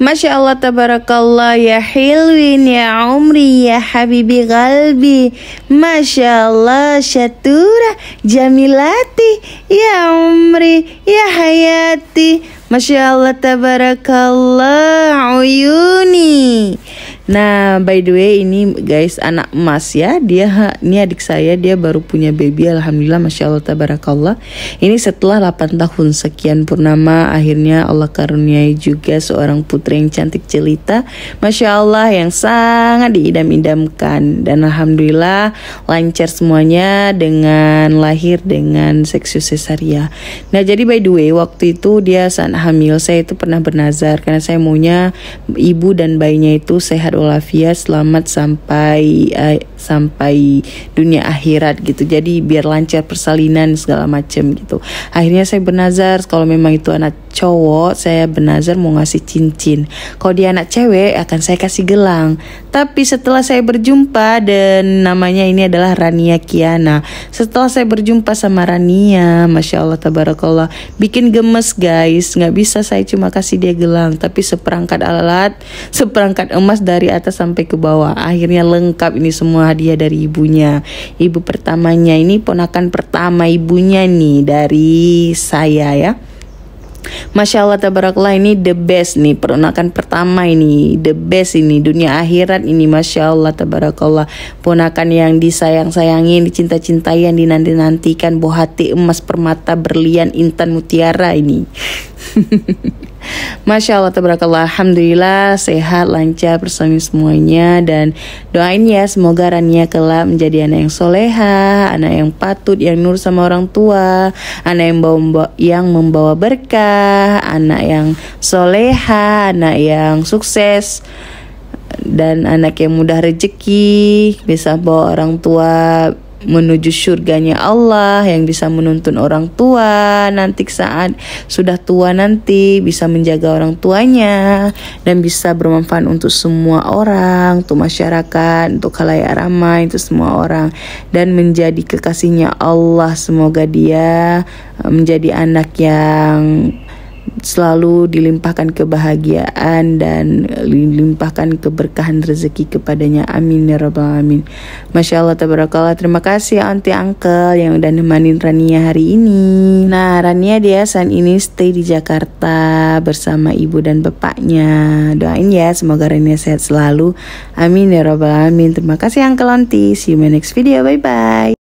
Masya Allah tabarakallah ya Hilwin ya Umri ya Habibi Galbi Masya Allah Syatura Jamilati ya Umri ya Hayati Masya Allah tabarakallah Uyun Nah, by the way ini guys anak emas ya. Dia ini adik saya, dia baru punya baby alhamdulillah Masya Allah tabarakallah. Ini setelah 8 tahun sekian purnama akhirnya Allah karuniai juga seorang putri yang cantik jelita. Masya Allah yang sangat diidam-idamkan dan alhamdulillah lancar semuanya dengan lahir dengan seksu cesaria. Nah, jadi by the way waktu itu dia saat hamil saya itu pernah bernazar karena saya maunya ibu dan bayinya itu sehat berulafia selamat sampai uh, sampai dunia akhirat gitu. Jadi biar lancar persalinan segala macam gitu. Akhirnya saya bernazar kalau memang itu anak cowok saya benazar mau ngasih cincin. Kalau dia anak cewek akan saya kasih gelang. Tapi setelah saya berjumpa dan namanya ini adalah Rania Kiana. Setelah saya berjumpa sama Rania, masya Allah tabarakallah, bikin gemes guys. Nggak bisa saya cuma kasih dia gelang, tapi seperangkat alat, seperangkat emas dari atas sampai ke bawah. Akhirnya lengkap ini semua hadiah dari ibunya. Ibu pertamanya ini ponakan pertama ibunya nih dari saya ya. Masya Allah tabarakallah ini the best nih Peronakan pertama ini The best ini Dunia akhirat ini Masya Allah tabarakallah Ponakan yang disayang-sayangin Dicinta-cintai yang dinanti-nantikan Buah emas permata berlian Intan mutiara ini Masya Allah, tabarakallah, Alhamdulillah, sehat, lancar bersama semuanya Dan doain ya, semoga Rania kelak menjadi anak yang soleha Anak yang patut, yang nur sama orang tua Anak yang, bawa, yang membawa berkah Anak yang soleha, anak yang sukses dan anak yang mudah rezeki bisa bawa orang tua menuju surganya Allah yang bisa menuntun orang tua nanti saat sudah tua nanti bisa menjaga orang tuanya dan bisa bermanfaat untuk semua orang untuk masyarakat untuk khalayak ramai untuk semua orang dan menjadi kekasihnya Allah semoga dia eh, menjadi anak yang selalu dilimpahkan kebahagiaan dan dilimpahkan keberkahan rezeki kepadanya. Amin ya rabbal alamin. Masya Allah tabarakallah. Terima kasih onti ya, Uncle yang udah nemanin Rania hari ini. Nah Rania dia saat ini stay di Jakarta bersama ibu dan bapaknya. Doain ya semoga Rania sehat selalu. Amin ya rabbal alamin. Terima kasih Uncle anti See you my next video. Bye bye.